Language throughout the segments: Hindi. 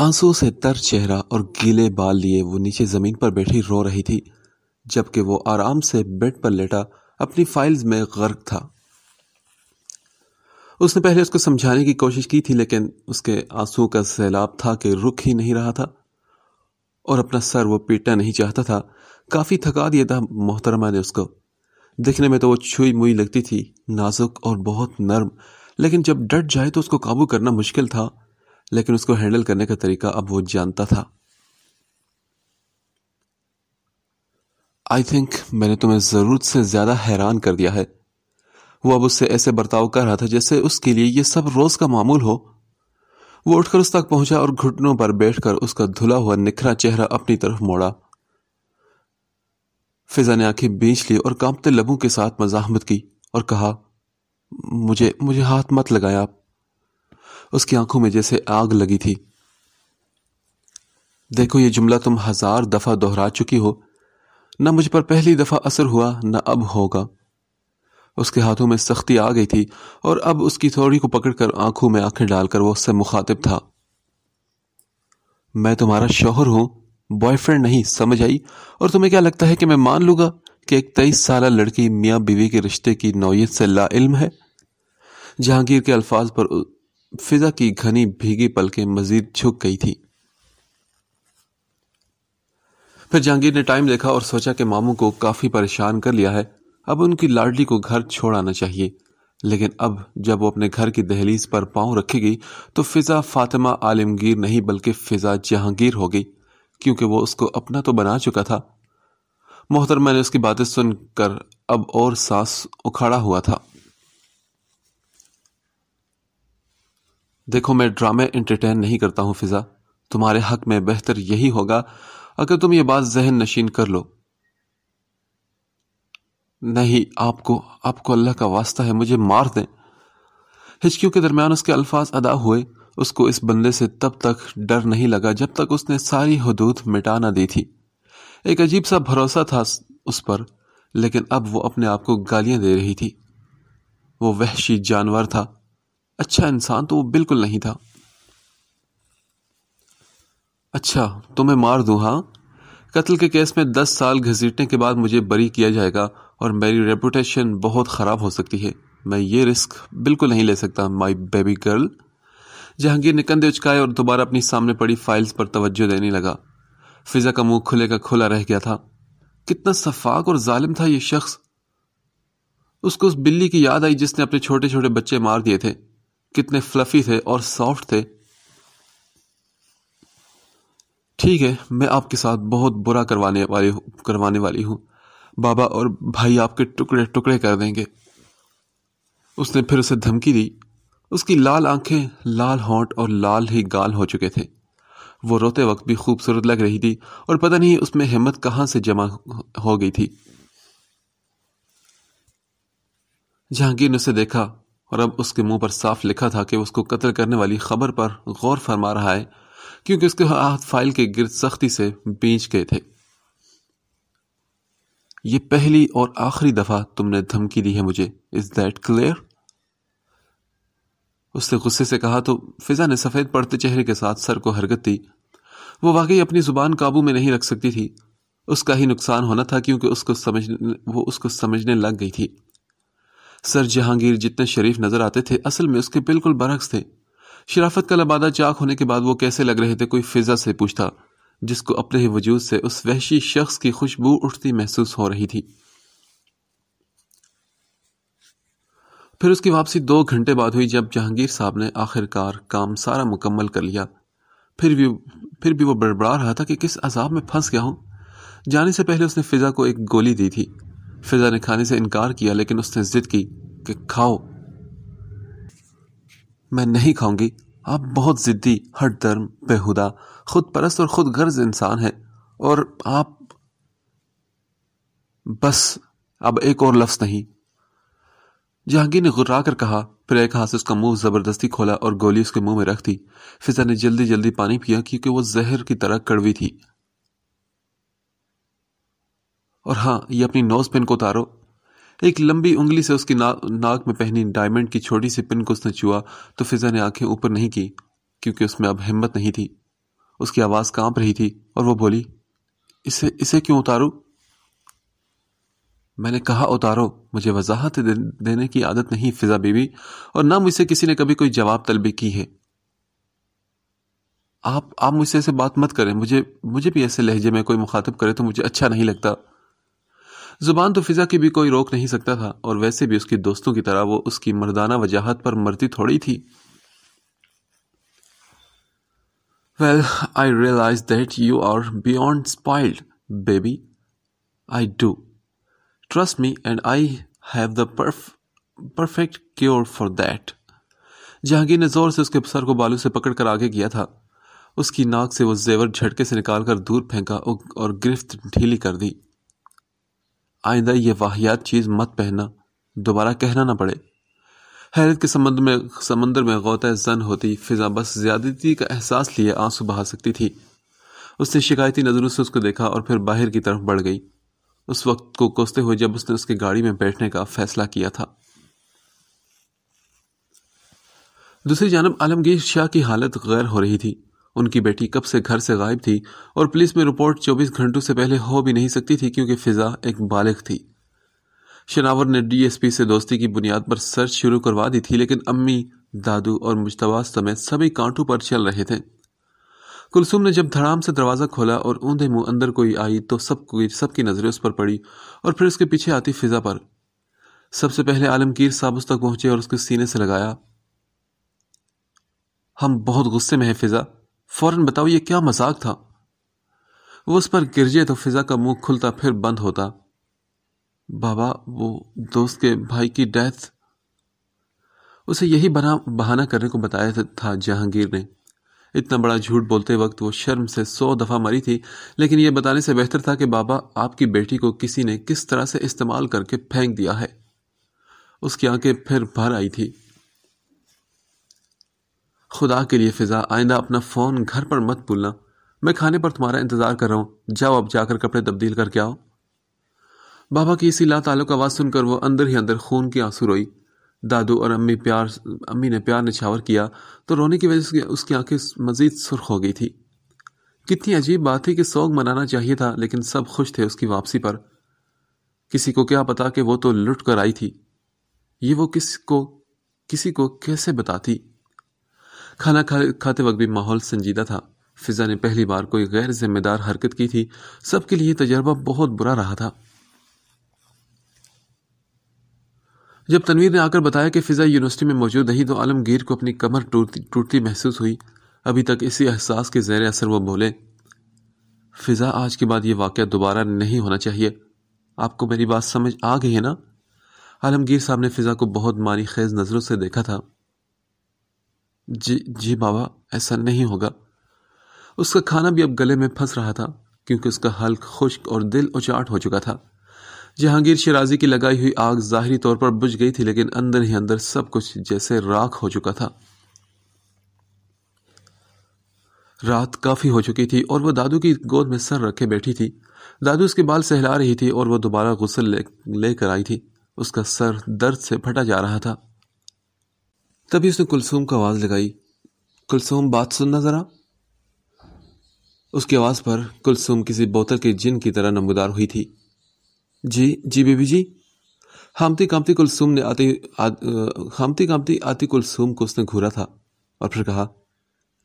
आंसुओं से तर चेहरा और गीले बाल लिए वो नीचे ज़मीन पर बैठी रो रही थी जबकि वो आराम से बेड पर लेटा अपनी फाइल्स में गर्क था उसने पहले उसको समझाने की कोशिश की थी लेकिन उसके आंसुओं का सैलाब था कि रुक ही नहीं रहा था और अपना सर वो पीटना नहीं चाहता था काफ़ी थका दिया था मोहतरमा ने उसको दिखने में तो वो छुई मुई लगती थी नाजुक और बहुत नर्म लेकिन जब डट जाए तो उसको काबू करना मुश्किल था लेकिन उसको हैंडल करने का तरीका अब वो जानता था आई थिंक मैंने तुम्हें ज़रूरत से ज़्यादा हैरान कर दिया है वो अब उससे ऐसे बर्ताव कर रहा था जैसे उसके लिए ये सब रोज़ का मामूल हो वो उठकर उस तक पहुंचा और घुटनों पर बैठकर उसका धुला हुआ निखरा चेहरा अपनी तरफ मोड़ा फिजा ने आंखें बेच ली और कांपते लबों के साथ मजाहमत की और कहा मुझे मुझे हाथ मत लगाया आप उसकी आंखों में जैसे आग लगी थी देखो ये जुमला तुम हजार दफा दोहरा चुकी हो न मुझ पर पहली दफा असर हुआ न अब होगा उसके हाथों में सख्ती आ गई थी और अब उसकी थोड़ी को पकड़कर आंखों में आंखें डालकर वो उससे मुखातिब था मैं तुम्हारा शोहर हूं बॉयफ्रेंड नहीं समझ आई और तुम्हें क्या लगता है कि मैं मान लूंगा कि एक तेईस साल लड़की मियाँ बीवी के रिश्ते की नौयत से लाइल है जहांगीर के अल्फाज पर फिजा की घनी भीगी पलकें मजीद झुक गई थी फिर जहांगीर ने टाइम देखा और सोचा कि मामू को काफी परेशान कर लिया है अब उनकी लाडली को घर छोड़ आना चाहिए लेकिन अब जब वो अपने घर की दहलीज पर पांव रखेगी तो फिजा फातिमा आलमगीर नहीं बल्कि फिजा जहांगीर हो गई क्योंकि वो उसको अपना तो बना चुका था मोहतरमा ने उसकी बातें सुनकर अब और सांस उखाड़ा हुआ था देखो मैं ड्रामे इंटरटेन नहीं करता हूं फिज़ा तुम्हारे हक में बेहतर यही होगा अगर तुम ये बात जहन नशीन कर लो नहीं आपको आपको अल्लाह का वास्ता है मुझे मार दें हिचकियों के दरमियान उसके अल्फाज अदा हुए उसको इस बंदे से तब तक डर नहीं लगा जब तक उसने सारी हदूद मिटा ना दी थी एक अजीब सा भरोसा था उस पर लेकिन अब वो अपने आप को गालियां दे रही थी वो वहशी जानवर था अच्छा इंसान तो वो बिल्कुल नहीं था अच्छा तो मैं मार दूं हाँ कत्ल के केस में दस साल घसीटने के बाद मुझे बरी किया जाएगा और मेरी रेपुटेशन बहुत ख़राब हो सकती है मैं ये रिस्क बिल्कुल नहीं ले सकता माई बेबी गर्ल जहांगीर ने कंधे उचकाए और दोबारा अपनी सामने पड़ी फाइल्स पर तवज्जो देने लगा फिज़ा का मुंह खुले का खुला रह गया था कितना सफाक और जालिम था यह शख्स उसको उस बिल्ली की याद आई जिसने अपने छोटे छोटे बच्चे मार दिए थे कितने फ्लफी थे और सॉफ्ट थे ठीक है मैं आपके साथ बहुत बुरा करवाने वाली करवाने वाली हूं बाबा और भाई आपके टुकड़े टुकड़े कर देंगे उसने फिर उसे धमकी दी उसकी लाल आंखें लाल होंठ और लाल ही गाल हो चुके थे वो रोते वक्त भी खूबसूरत लग रही थी और पता नहीं उसमें हिम्मत कहां से जमा हो गई थी जहांगीर ने उसे देखा और अब उसके मुंह पर साफ लिखा था कि उसको कत्ल करने वाली खबर पर गौर फरमा रहा है क्योंकि उसके हाथ फाइल के गिर सख्ती से बींच गए थे ये पहली और आखिरी दफा तुमने धमकी दी है मुझे इज दैट क्लियर उसने गुस्से से कहा तो फिजा ने सफेद पड़ते चेहरे के साथ सर को हरकत दी वो वाकई अपनी जुबान काबू में नहीं रख सकती थी उसका ही नुकसान होना था क्योंकि उसको समझ वो उसको समझने लग गई थी सर जहांगीर जितने शरीफ नजर आते थे असल में उसके बिल्कुल बरक्स थे शराफत का लबादा चाक होने के बाद वो कैसे लग रहे थे कोई फिजा से पूछता जिसको अपने ही वजूद से उस वहशी शख्स की खुशबू उठती महसूस हो रही थी फिर उसकी वापसी दो घंटे बाद हुई जब जहांगीर साहब ने आखिरकार काम सारा मुकम्मल कर लिया फिर भी फिर भी वो बड़बड़ा रहा था कि किस अजाब में फंस गया हूं जाने से पहले उसने फिजा को एक गोली दी थी फिजा ने खाने से इनकार किया लेकिन उसने जिद की कि खाओ मैं नहीं खाऊंगी आप बहुत ज़िद्दी हट धर्म बेहुदा खुद परस्त और खुद गर्ज इंसान है और आप बस अब एक और लफ्ज़ नहीं जहांगीर ने गुर्रा कर कहा फिर एक हाथ से उसका मुंह जबरदस्ती खोला और गोली उसके मुंह में रख दी फिजा ने जल्दी जल्दी पानी पिया क्योंकि वो जहर की तरह कड़वी थी और हाँ ये अपनी नोज पिन को उतारो एक लंबी उंगली से उसकी ना, नाक में पहनी डायमंड की छोटी सी पिन को उसने छुआ तो फिजा ने आंखें ऊपर नहीं की क्योंकि उसमें अब हिम्मत नहीं थी उसकी आवाज़ कांप रही थी और वो बोली इसे इसे क्यों उतारू मैंने कहा उतारो मुझे वजाहत दे, देने की आदत नहीं फिजा बीबी और ना मुझसे किसी ने कभी कोई जवाब तलबी की है आप आप मुझसे ऐसे बात मत करें मुझे मुझे भी ऐसे लहजे में कोई मुखातब करे तो मुझे अच्छा नहीं लगता जुबान तो फिजा की भी कोई रोक नहीं सकता था और वैसे भी उसके दोस्तों की तरह वो उसकी मर्दाना वजाहत पर मरती थोड़ी थी well I realise that you are beyond spoiled baby I do trust me and I have the perfect cure for that Jahangir ने जोर से उसके सर को बालू से पकड़कर आगे किया था उसकी नाक से वो जेवर झटके से निकालकर दूर फेंका और गिरफ्त ढीली कर दी आइंदा ये वाहियात चीज़ मत पहनना दोबारा कहना ना पड़े हैरत के समंदर में समंदर में गौत जन होती फिजा बस ज्यादती का एहसास लिए आंसू बहा सकती थी उसने शिकायती नज़रों से उसको देखा और फिर बाहर की तरफ बढ़ गई उस वक्त को कोसते हुए जब उसने उसकी गाड़ी में बैठने का फैसला किया था दूसरी जानब आलमगीर शाह की हालत गैर हो रही थी उनकी बेटी कब से घर से गायब थी और पुलिस में रिपोर्ट 24 घंटों से पहले हो भी नहीं सकती थी क्योंकि फिजा एक बालिग थी शनावर ने डीएसपी से दोस्ती की बुनियाद पर सर्च शुरू करवा दी थी लेकिन अम्मी दादू और मुश्तवा समेत सभी कांटों पर चल रहे थे कुलसुम ने जब धड़ाम से दरवाज़ा खोला और ऊंधे मुंह अंदर कोई आई तो सब कोई सबकी नज़रें उस पर पड़ी और फिर उसके पीछे आती फिज़ा पर सबसे पहले आलमगीर साहब उस तक पहुंचे और उसके सीने से लगाया हम बहुत गुस्से में हैं फिज़ा फौरन बताओ ये क्या मजाक था वो उस पर गिरजे तो फिजा का मुंह खुलता फिर बंद होता बाबा वो दोस्त के भाई की डेथ उसे यही बना बहाना करने को बताया था जहांगीर ने इतना बड़ा झूठ बोलते वक्त वो शर्म से सौ दफ़ा मरी थी लेकिन ये बताने से बेहतर था कि बाबा आपकी बेटी को किसी ने किस तरह से इस्तेमाल करके फेंक दिया है उसकी आंखें फिर भर आई थी खुदा के लिए फ़िज़ा आइंदा अपना फ़ोन घर पर मत भूलना मैं खाने पर तुम्हारा इंतज़ार कर रहा हूँ जाओ अब जाकर कपड़े तब्दील करके आओ बाबा की इसी ला तालुक आवाज़ सुनकर वो अंदर ही अंदर खून की आंसू रोई दादू और अम्मी प्यार अम्मी ने प्यार निछावर किया तो रोने की वजह से उसकी आंखें मज़ीद सुर्ख हो गई थी कितनी अजीब बात थी कि सोग मनाना चाहिए था लेकिन सब खुश थे उसकी वापसी पर किसी को क्या पता कि वो तो लुट कर आई थी ये वो किस को किसी को कैसे बताती खाना खा खाते वक्त भी माहौल संजीदा था फिजा ने पहली बार कोई गैर जिम्मेदार हरकत की थी सबके लिए तजर्बा बहुत बुरा रहा था जब तनवीर ने आकर बताया कि फिजा यूनिवर्सिटी में मौजूद नहीं तो आलमगीर को अपनी कमर टूटती महसूस हुई अभी तक इसी एहसास के जैर असर वो बोले फिजा आज के बाद यह वाक़ दोबारा नहीं होना चाहिए आपको मेरी बात समझ आ गई है ना आलमगीर साहब ने फिजा को बहुत मानी खेज नज़रों से देखा था जी जी बाबा ऐसा नहीं होगा उसका खाना भी अब गले में फंस रहा था क्योंकि उसका हल खुश्क और दिल उचाट हो चुका था जहांगीर शराजी की लगाई हुई आग ज़ाहरी तौर पर बुझ गई थी लेकिन अंदर ही अंदर सब कुछ जैसे राख हो चुका था रात काफ़ी हो चुकी थी और वह दादू की गोद में सर रखे बैठी थी दादू उसके बाल सहला रही थी और वह दोबारा लेकर ले, लेकर आई थी उसका सर दर्द से फटा जा रहा था तभी उसने कुलसूम को आवाज़ लगाई कुलसूम बात सुनना ज़रा उसकी आवाज़ पर कुलसूम किसी बोतल के जिन की तरह नमदार हुई थी जी जी बेबी जी हामती कामती कुलसूम ने आती हामती कामती आती कुलसूम को उसने घूरा था और फिर कहा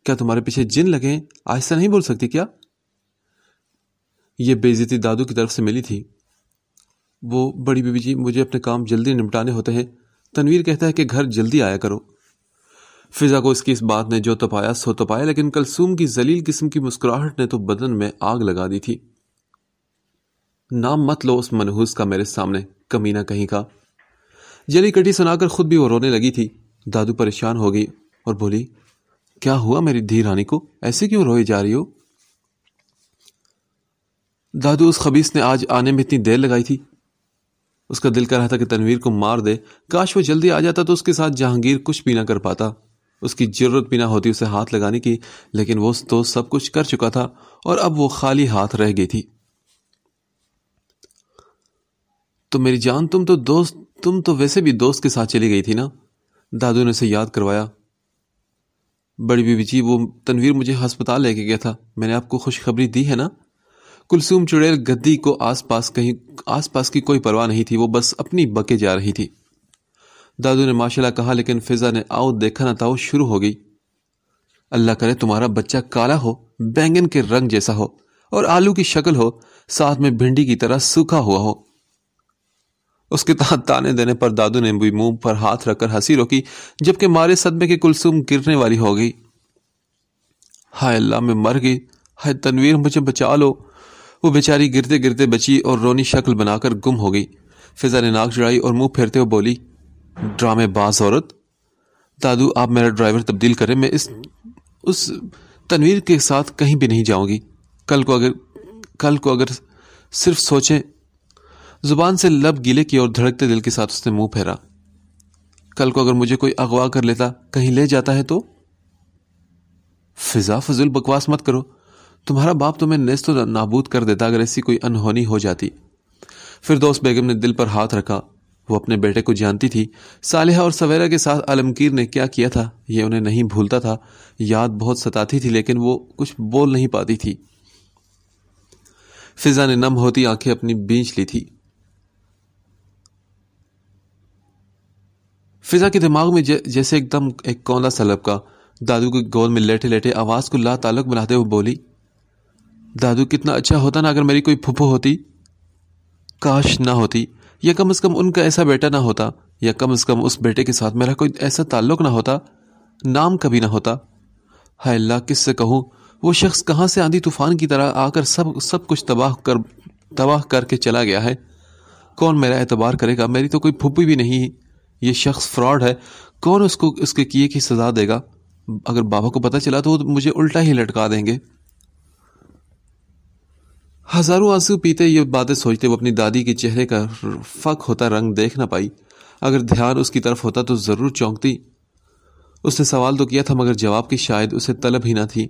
क्या तुम्हारे पीछे जिन लगे हैं आहिस्ता नहीं बोल सकती क्या ये बेजती दादू की तरफ से मिली थी वो बड़ी बीबी जी मुझे अपने काम जल्दी निपटाने होते हैं तनवीर कहता है कि घर जल्दी आया करो फिजा को इसकी इस बात ने जो तपाया सो तपाया लेकिन कलसूम की जलील किस्म की मुस्कुराहट ने तो बदन में आग लगा दी थी नाम मत लो उस मनहूस का मेरे सामने कमीना कहीं का जली कटी सुनाकर खुद भी वो रोने लगी थी दादू परेशान हो गई और बोली क्या हुआ मेरी धी रानी को ऐसे क्यों रोई जा रही हो दादू उस खबीस ने आज आने में इतनी देर लगाई थी उसका दिल कर रहा था कि तनवीर को मार दे काश वो जल्दी आ जाता तो उसके साथ जहांगीर कुछ भी ना कर पाता उसकी जरूरत भी ना होती उसे हाथ लगाने की लेकिन वो तो सब कुछ कर चुका था और अब वो खाली हाथ रह गई थी तो मेरी जान तुम तो दोस्त तुम तो वैसे भी दोस्त के साथ चली गई थी ना दादू ने उसे याद करवाया बड़ी बीबी जी वो तनवीर मुझे हस्पताल लेके गया था मैंने आपको खुशखबरी दी है ना कुलसुम चुड़ैल गद्दी को आसपास कहीं आसपास की कोई परवाह नहीं थी वो बस अपनी बके जा रही थी दादू ने माशाला कहा लेकिन फिजा ने आओ देखा ना ताओ शुरू हो गई अल्लाह करे तुम्हारा बच्चा काला हो बैंगन के रंग जैसा हो और आलू की शक्ल हो साथ में भिंडी की तरह सूखा हुआ हो उसके तहत ताने देने पर दादू ने भी मुंह पर हाथ रखकर हंसी रोकी जबकि मारे सदमे की कुलसुम गिरने वाली हो गई हाय अल्लाह में मर गई हाय तनवीर मुझे बचा लो वो बेचारी गिरते गिरते बची और रोनी शक्ल बनाकर गुम हो गई फिजा ने नाक चढ़ाई और मुंह फेरते हुए बोली ड्रामे ड्रामेबाज औरत दादू आप मेरा ड्राइवर तब्दील करें मैं इस उस तनवीर के साथ कहीं भी नहीं जाऊंगी कल को अगर कल को अगर सिर्फ सोचें जुबान से लब गीले की और धड़कते दिल के साथ उसने मुंह फेरा कल को अगर मुझे कोई अगवा कर लेता कहीं ले जाता है तो फिजा फजूल बकवास मत करो तुम्हारा बाप तुम्हें नेस्त नाबूद कर देता अगर ऐसी कोई अनहोनी हो जाती फिर दोस्त बेगम ने दिल पर हाथ रखा वो अपने बेटे को जानती थी सालिहा और सवेरा के साथ आलमगीर ने क्या किया था यह उन्हें नहीं भूलता था याद बहुत सताती थी लेकिन वो कुछ बोल नहीं पाती थी फिजा ने नम होती आंखें अपनी बींच ली थी फिजा के दिमाग में जैसे एकदम एक कौला सा लपका दादू के गोद में लेटे लेटे आवाज़ को ला ताल्लुक बनाते हुए बोली दादू कितना अच्छा होता ना अगर मेरी कोई फुफो होती काश ना होती या कम अज़ कम उनका ऐसा बेटा ना होता या कम अज़ कम उस बेटे के साथ मेरा कोई ऐसा ताल्लुक ना होता नाम कभी ना होता हाय अल्लाह से कहूँ वो शख्स कहाँ से आंधी तूफान की तरह आकर सब सब कुछ तबाह कर तबाह करके चला गया है कौन मेरा एतबार करेगा मेरी तो कोई फुप्पी भी नहीं ये शख्स फ्रॉड है कौन उसको उसके किए की सज़ा देगा अगर बाबा को पता चला तो वो मुझे उल्टा ही लटका देंगे हजारों आंसू पीते ये बातें सोचते वो अपनी दादी के चेहरे का फक होता रंग देख ना पाई अगर ध्यान उसकी तरफ होता तो ज़रूर चौंकती उसने सवाल तो किया था मगर जवाब की शायद उसे तलब ही ना थी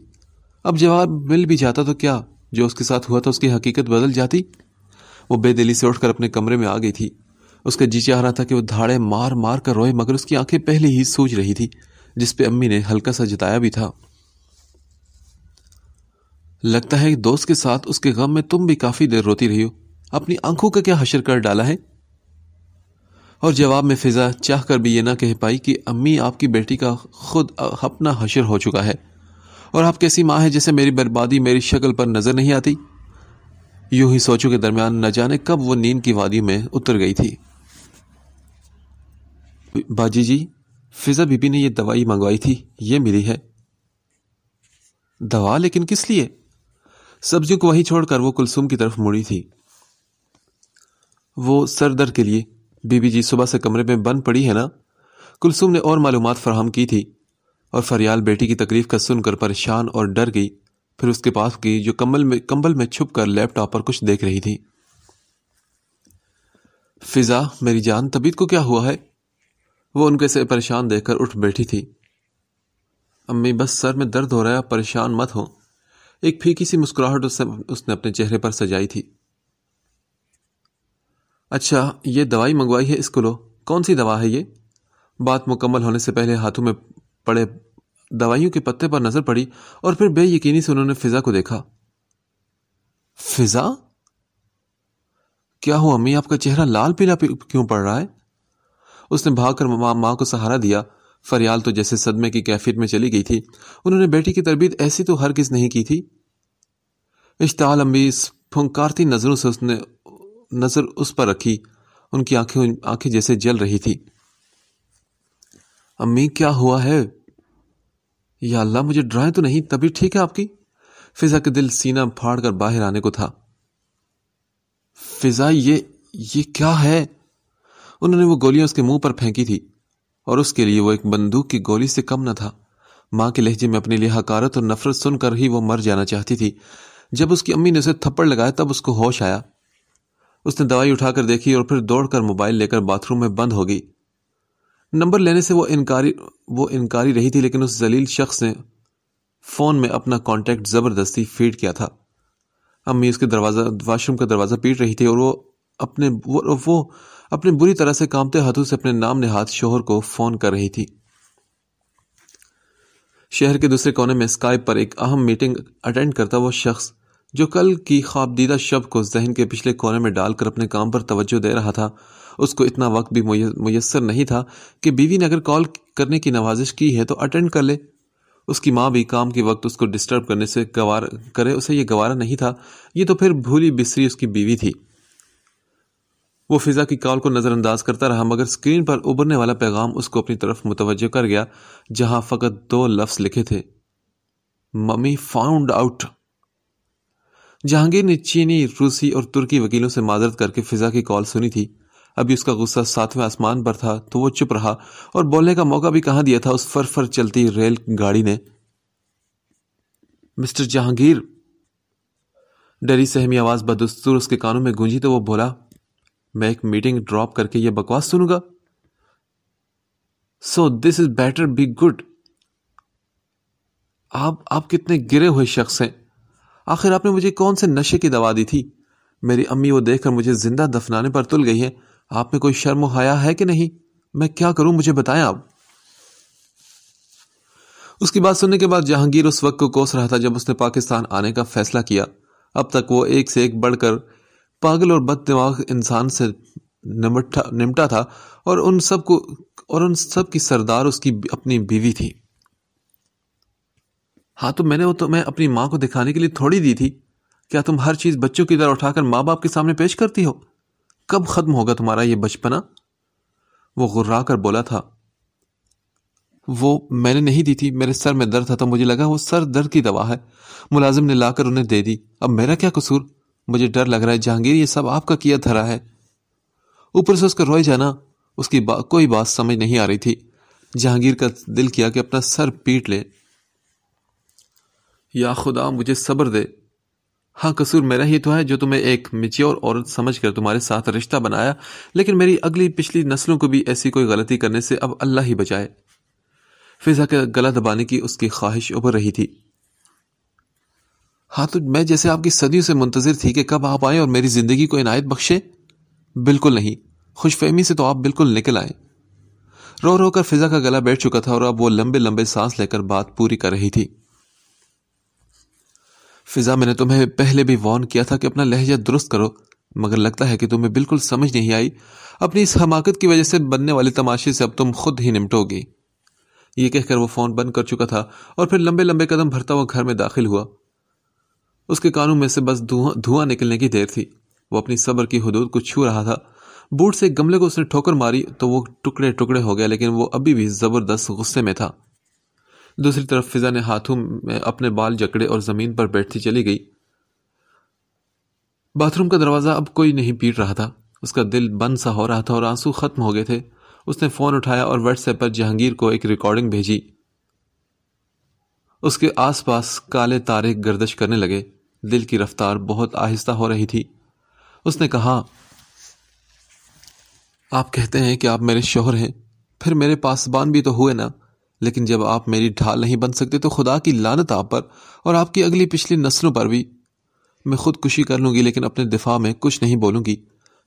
अब जवाब मिल भी जाता तो क्या जो उसके साथ हुआ था उसकी हकीकत बदल जाती वो बेदिली से उठकर अपने कमरे में आ गई थी उसका जी चाह रहा था कि वो धाड़े मार मार कर रोए मगर उसकी आंखें पहले ही सूझ रही थी जिसपे अम्मी ने हल्का सा जताया भी था लगता है दोस्त के साथ उसके गम में तुम भी काफी देर रोती रही हो अपनी आंखों का क्या हशर कर डाला है और जवाब में फिजा चाह कर भी ये ना कह पाई कि अम्मी आपकी बेटी का खुद अपना हशर हो चुका है और आप कैसी माँ है जैसे मेरी बर्बादी मेरी शक्ल पर नज़र नहीं आती यूं ही सोचों के दरमियान न जाने कब वो नींद की वादी में उतर गई थी बाजी जी फिजा बीबी ने यह दवाई मंगवाई थी ये मिली है दवा लेकिन किस लिए सब्जियों को वहीं छोड़कर वो कुलसुम की तरफ मुड़ी थी वो सर दर्द के लिए बीबी जी सुबह से कमरे में बंद पड़ी है ना कुलसुम ने और मालूम फराहम की थी और फरियाल बेटी की तकलीफ का सुनकर परेशान और डर गई फिर उसके पास गई जो कम्बल में कम्बल में छुप कर लैपटॉप पर कुछ देख रही थी फिजा मेरी जान तबीयत को क्या हुआ है वो उनके से परेशान देखकर उठ बैठी थी अम्मी बस सर में दर्द हो रहा है परेशान मत हो एक फीकी सी मुस्कुराहट उस उसने अपने चेहरे पर सजाई थी अच्छा ये दवाई मंगवाई है इसको लो कौन सी दवा है ये बात मुकम्मल होने से पहले हाथों में पड़े दवाइयों के पत्ते पर नजर पड़ी और फिर बेयकीनी से उन्होंने फिजा को देखा फिजा क्या हो अम्मी आपका चेहरा लाल पीला पी, क्यों पड़ रहा है उसने भागकर मां मा को सहारा दिया फरियाल तो जैसे सदमे की कैफियत में चली गई थी उन्होंने बेटी की तरबीत ऐसी तो हर किस नहीं की थी इश्ताल अम्बीस फुंकारती नज़रों से उसने नज़र उस पर रखी उनकी आंखें आंखें जैसे जल रही थी अम्मी क्या हुआ है या अल्लाह मुझे डराए तो नहीं तभी ठीक है आपकी फिजा के दिल सीना फाड़ कर बाहर आने को था फिजा ये ये क्या है उन्होंने वो गोलियां उसके मुंह पर फेंकी थी और उसके लिए वो एक बंदूक की गोली से कम न था मां के लहजे में अपने लिए हकारत और नफरत सुनकर ही वो मर जाना चाहती थी जब उसकी अम्मी ने उसे थप्पड़ लगाया तब उसको होश आया उसने दवाई उठाकर देखी और फिर दौड़कर मोबाइल लेकर बाथरूम में बंद हो गई नंबर लेने से वो इनकारी वो इनकारी रही थी लेकिन उस जलील शख्स ने फ़ोन में अपना कॉन्टेक्ट ज़बरदस्ती फीड किया था अम्मी उसके दरवाज़ा वाशरूम का दरवाज़ा पीट रही थी और वो अपने वो, वो अपने बुरी तरह से कांपते हाथों से अपने नाम नेहात शोहर को फ़ोन कर रही थी शहर के दूसरे कोने में स्काइप पर एक अहम मीटिंग अटेंड करता वो शख्स जो कल की ख्वाबदीदा शब को जहन के पिछले कोने में डालकर अपने काम पर तवज्जो दे रहा था उसको इतना वक्त भी मैसर नहीं था कि बीवी ने अगर कॉल करने की नवाजिश की है तो अटेंड कर ले उसकी माँ भी काम के वक्त उसको डिस्टर्ब करने से गवार करे उसे यह गवारा नहीं था ये तो फिर भूली बिसरी उसकी बीवी थी वो फिज़ा की कॉल को नज़रअंदाज करता रहा मगर स्क्रीन पर उबरने वाला पैगाम उसको अपनी तरफ मुतवजह कर गया जहां फ़कत दो लफ्ज़ लिखे थे मम्मी फाउंड आउट जहांगीर ने चीनी रूसी और तुर्की वकीलों से माजरत करके फिजा की कॉल सुनी थी अभी उसका गुस्सा सातवें आसमान पर था तो वो चुप रहा और बोलने का मौका भी कहां दिया था उस फर फर चलती रेल गाड़ी ने मिस्टर जहांगीर डरी सहमी आवाज बदस्तूर उसके कानों में गूंजी तो वो बोला मैं एक मीटिंग ड्रॉप करके ये बकवास सुनूंगा so this is better be good आप आप कितने गिरे हुए शख्स हैं आखिर आपने मुझे कौन से नशे की दवा दी थी मेरी अम्मी वो देखकर मुझे जिंदा दफनाने पर तुल गई है आप में कोई शर्म हया है कि नहीं मैं क्या करूं मुझे बताएं आप उसकी बात सुनने के बाद जहांगीर उस वक्त को कोस रहा था जब उसने पाकिस्तान आने का फैसला किया अब तक वो एक से एक बढ़कर पागल और दिमाग इंसान से निमटा निमटा था और उन सबको और उन सब की सरदार उसकी अपनी बीवी थी हाँ तो मैंने वो तो मैं अपनी माँ को दिखाने के लिए थोड़ी दी थी क्या तुम हर चीज़ बच्चों की तरह उठाकर माँ बाप के सामने पेश करती हो कब ख़त्म होगा तुम्हारा ये बचपना वो गुर्रा कर बोला था वो मैंने नहीं दी थी मेरे सर में दर्द था तो मुझे लगा वो सर दर्द की दवा है मुलाजिम ने लाकर उन्हें दे दी अब मेरा क्या कसूर मुझे डर लग रहा है जहांगीर ये सब आपका किया धरा है ऊपर से उसका रोए जाना उसकी बा, कोई बात समझ नहीं आ रही थी जहांगीर का दिल किया कि अपना सर पीट ले या खुदा मुझे सब्र दे हाँ कसूर मेरा ही तो है जो तुम्हें एक मिच्योर औरत समझकर तुम्हारे साथ रिश्ता बनाया लेकिन मेरी अगली पिछली नस्लों को भी ऐसी कोई गलती करने से अब अल्लाह ही बचाए फिजा के गला दबाने की उसकी ख्वाहिश उभर रही थी हाँ तो मैं जैसे आपकी सदियों से मुंतजर थी कि कब आप आए और मेरी जिंदगी को इनायत बख्शे बिल्कुल नहीं खुशफहमी से तो आप बिल्कुल निकल आए रो रो कर फिजा का गला बैठ चुका था और अब वो लंबे लंबे सांस लेकर बात पूरी कर रही थी फिज़ा मैंने तुम्हें पहले भी वार्न किया था कि अपना लहजा दुरुस्त करो मगर लगता है कि तुम्हें बिल्कुल समझ नहीं आई अपनी इस हमाकत की वजह से बनने वाले तमाशे से अब तुम खुद ही निमटोगी ये कहकर वो फ़ोन बंद कर चुका था और फिर लंबे लंबे कदम भरता हुआ घर में दाखिल हुआ उसके कानों में से बस धुआं धुआं निकलने की देर थी वो अपनी सब्र की हदूद को छू रहा था बूट से गमले को उसने ठोकर मारी तो वो टुकड़े टुकड़े हो गया लेकिन वो अभी भी ज़बरदस्त गुस्से में था दूसरी तरफ फिजा ने हाथों में अपने बाल जकड़े और ज़मीन पर बैठती चली गई बाथरूम का दरवाज़ा अब कोई नहीं पीट रहा था उसका दिल बंद सा हो रहा था और आंसू ख़त्म हो गए थे उसने फ़ोन उठाया और व्हाट्सएप पर जहांगीर को एक रिकॉर्डिंग भेजी उसके आसपास काले तारे गर्दश करने लगे दिल की रफ्तार बहुत आहिस्ता हो रही थी उसने कहा आप कहते हैं कि आप मेरे शोहर हैं फिर मेरे पासबान भी तो हुए ना लेकिन जब आप मेरी ढाल नहीं बन सकते तो खुदा की लानत आप पर और आपकी अगली पिछली नस्लों पर भी मैं खुदकुशी कर लूंगी लेकिन अपने दिफा में कुछ नहीं बोलूंगी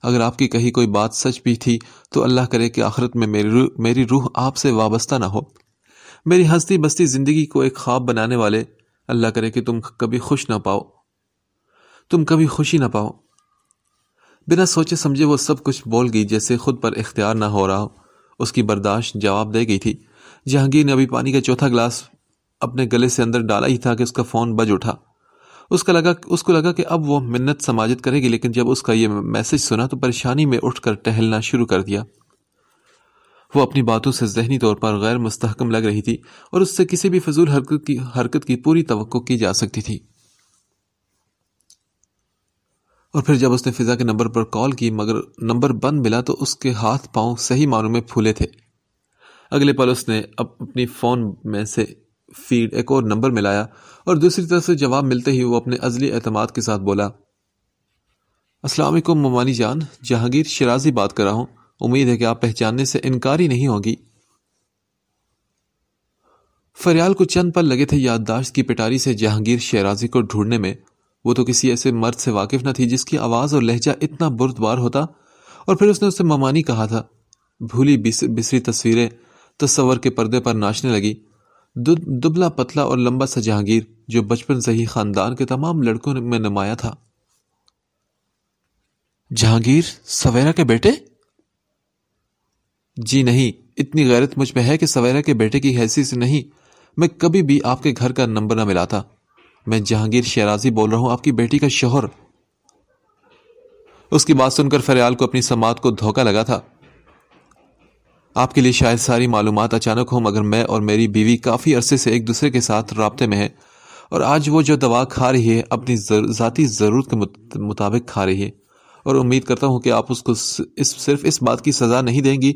अगर आपकी कही कोई बात सच भी थी तो अल्लाह करे कि आखिरत में मेरी रूह मेरी रूह आपसे वाबस्ता ना हो मेरी हंसती बस्ती ज़िंदगी को एक ख्वाब बनाने वाले अल्लाह करे कि तुम कभी खुश ना पाओ तुम कभी खुशी ना पाओ बिना सोचे समझे वो सब कुछ बोल गई जैसे खुद पर इख्तियार ना हो रहा हो उसकी बर्दाश्त जवाब दे गई थी जहांगीर ने अभी पानी का चौथा गिलास अपने गले से अंदर डाला ही था कि उसका फ़ोन बज उठा उसका लगा उसको लगा कि अब वो मिन्नत समाजित करेगी लेकिन जब उसका ये मैसेज सुना तो परेशानी में उठकर टहलना शुरू कर दिया वो अपनी बातों से जहनी तौर पर गैर मुस्तकम लग रही थी और उससे किसी भी फजूल हरकत की हरकत की पूरी तो की जा सकती थी और फिर जब उसने फिज़ा के नंबर पर कॉल की मगर नंबर बंद मिला तो उसके हाथ पांव सही मानों में फूले थे अगले पल उसने अब अपनी फ़ोन में से फीड एक और नंबर मिलाया और दूसरी तरफ से जवाब मिलते ही वो अपने अजली अहतमाद के साथ बोला असलम ममानी जान जहांगीर शराजी बात कर रहा हूँ उम्मीद है कि आप पहचानने से इनकार ही नहीं होगी फरियाल को चंद पल लगे थे याददाश्त की पिटारी से जहांगीर शेराजी को ढूंढने में वो तो किसी ऐसे मर्द से वाकिफ न थी जिसकी आवाज़ और लहजा इतना बुरदबार होता और फिर उसने उससे ममानी कहा था भूली बिस, बिसरी तस्वीरें तो के पर्दे पर नाचने लगी दुबला पतला और लंबा सा जहांगीर जो बचपन से ही खानदान के तमाम लड़कों में नमाया था जहांगीर सवेरा के बेटे जी नहीं इतनी गैरत मुझ में है कि सवेरा के बेटे की हैसियत से नहीं मैं कभी भी आपके घर का नंबर ना मिला था मैं जहांगीर शराजी बोल रहा हूं आपकी बेटी का शोहर उसकी बात सुनकर फरियाल को अपनी समात को धोखा लगा था आपके लिए शायद सारी मालूम अचानक हो मगर मैं और मेरी बीवी काफ़ी अरसे से एक दूसरे के साथ रबते में है और आज वो जो दवा खा रही है अपनी ज़ाती ज़रूरत के मुताबिक खा रही है और उम्मीद करता हूँ कि आप उसको इस सिर्फ इस बात की सज़ा नहीं देंगी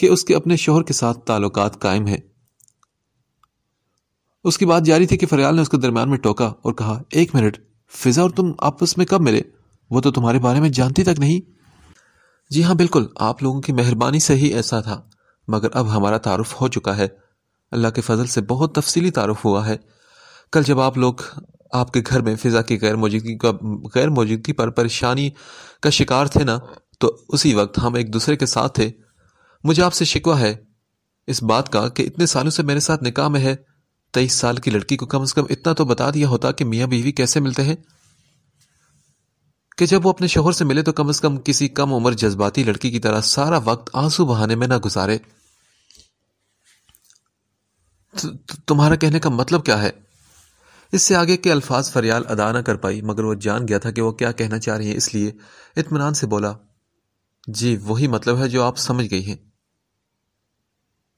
कि उसके अपने शोहर के साथ ताल्लुक कायम है उसकी बात जारी थी कि फरियाल ने उसके दरमियान में टोका और कहा एक मिनट फिज़ा और तुम आपस में कब मिले वो तो तुम्हारे बारे में जानती तक नहीं जी हाँ बिल्कुल आप लोगों की मेहरबानी से ही ऐसा था मगर अब हमारा तारुफ हो चुका है अल्लाह के फजल से बहुत तफसीली तारुफ हुआ है कल जब आप लोग आपके घर में फ़िज़ा की गैर मौजूदगी का गैर मौजूदगी पर परेशानी का शिकार थे ना तो उसी वक्त हम एक दूसरे के साथ थे मुझे आपसे शिकवा है इस बात का कि इतने सालों से मेरे साथ निकाह में है तेईस साल की लड़की को कम से कम इतना तो बता दिया होता कि मियाँ बीवी कैसे मिलते हैं कि जब वो अपने शोहर से मिले तो कम से कम किसी कम उम्र जज्बाती लड़की की तरह सारा वक्त आंसू बहाने में ना गुजारे तुम्हारा कहने का मतलब क्या है इससे आगे के अल्फाज फरियाल अदा ना कर पाई मगर वो जान गया था कि वो क्या कहना चाह रही है इसलिए इतमान से बोला जी वही मतलब है जो आप समझ गई हैं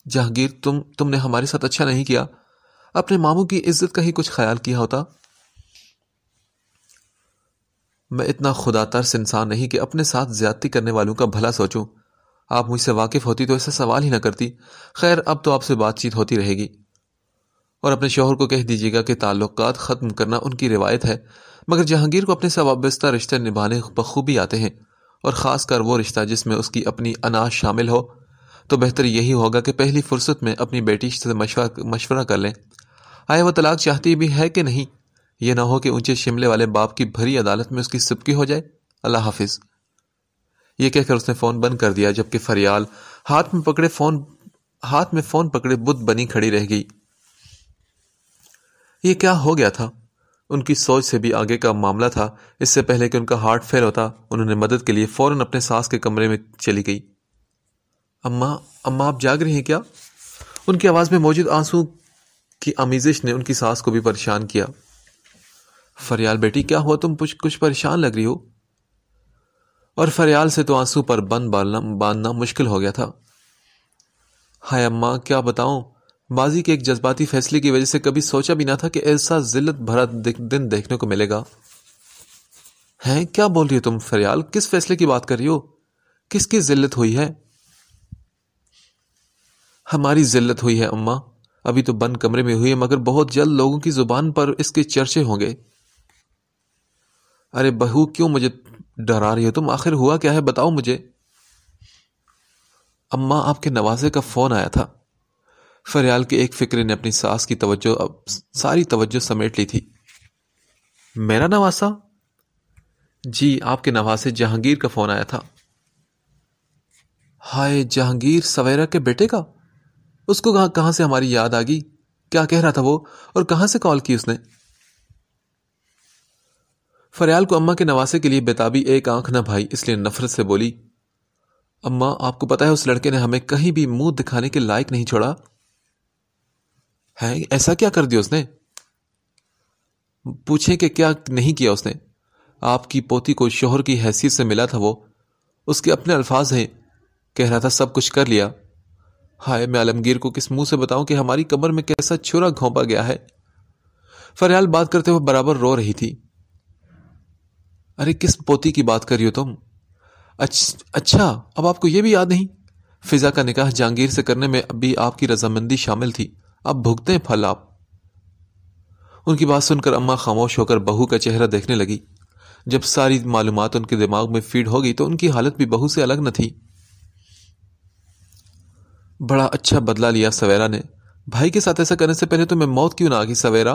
जहांगीर तुम तुमने हमारे साथ अच्छा नहीं किया अपने मामू की इज्जत का ही कुछ ख्याल किया होता मैं इतना खुदा तरस इंसान नहीं कि अपने साथ ज्यादती करने वालों का भला सोचूं आप मुझसे वाकिफ होती तो ऐसा सवाल ही ना करती खैर अब तो आपसे बातचीत होती रहेगी और अपने शोहर को कह दीजिएगा कि ताल्लुक ख़त्म करना उनकी रिवायत है मगर जहांगीर को अपने से रिश्ते निभाने बखूबी आते हैं और खासकर कर वो रिश्ता जिसमें उसकी अपनी अनाज शामिल हो तो बेहतर यही होगा कि पहली फुर्सत में अपनी बेटी से मशवरा कर लें आया वह तलाक चाहती भी है कि नहीं यह ना हो कि ऊंचे शिमले वाले बाप की भरी अदालत में उसकी सिबकी हो जाए अल्लाह हाफिज ये कहकर उसने फ़ोन बंद कर दिया जबकि फरियाल हाथ में पकड़े फ़ोन हाथ में फ़ोन पकड़े बुद्ध बनी खड़ी रह गई ये क्या हो गया था उनकी सोच से भी आगे का मामला था इससे पहले कि उनका हार्ट फेल होता उन्होंने मदद के लिए फ़ौरन अपने सास के कमरे में चली गई अम्मा अम्मा आप जाग रही हैं क्या उनकी आवाज़ में मौजूद आंसू की आमीजिश ने उनकी सास को भी परेशान किया फरियाल बेटी क्या हुआ तुम कुछ कुछ परेशान लग रही हो और फरियाल से तो आंसू पर बंद बांधना मुश्किल हो गया था हाय अम्मा क्या बताऊं माजी के एक जज्बाती फैसले की वजह से कभी सोचा भी ना था कि ऐसा जिल्लत भरा दिन देखने को मिलेगा हैं क्या बोल रही हो तुम फरियाल किस फैसले की बात कर रही हो किसकी जिल्लत हुई है हमारी जिल्लत हुई है अम्मा अभी तो बंद कमरे में हुई है मगर बहुत जल्द लोगों की जुबान पर इसके चर्चे होंगे अरे बहू क्यों मुझे डरा रही हो तुम आखिर हुआ क्या है बताओ मुझे अम्मा आपके नवाजे का फोन आया था फरियाल के एक फिक्र ने अपनी सास की तवज्जो अब सारी तवज्जो समेट ली थी मेरा नवासा जी आपके नवासे जहांगीर का फोन आया था हाय जहांगीर सवेरा के बेटे का उसको कहां से हमारी याद आ गई क्या कह रहा था वो और कहां से कॉल की उसने फरियाल को अम्मा के नवासे के लिए बेताबी एक आंख न भाई इसलिए नफरत से बोली अम्मा आपको पता है उस लड़के ने हमें कहीं भी मुंह दिखाने के लायक नहीं छोड़ा है ऐसा क्या कर दिया उसने पूछें कि क्या नहीं किया उसने आपकी पोती को शोहर की हैसियत से मिला था वो उसके अपने अल्फाज हैं कह रहा था सब कुछ कर लिया हाय मैं आलमगीर को किस मुंह से बताऊं कि हमारी कमर में कैसा छुरा घोंपा गया है फरियाल बात करते हुए बराबर रो रही थी अरे किस पोती की बात कर रही हो तुम अच्छा अब आपको यह भी याद नहीं फिजा का निकाह जहांगीर से करने में अभी आपकी रजामंदी शामिल थी अब भुगते फल आप उनकी बात सुनकर अम्मा खामोश होकर बहू का चेहरा देखने लगी जब सारी मालूम उनके दिमाग में फीड हो गई तो उनकी हालत भी बहू से अलग न थी बड़ा अच्छा बदला लिया सवेरा ने भाई के साथ ऐसा करने से पहले तो मैं मौत क्यों ना आ गई सवेरा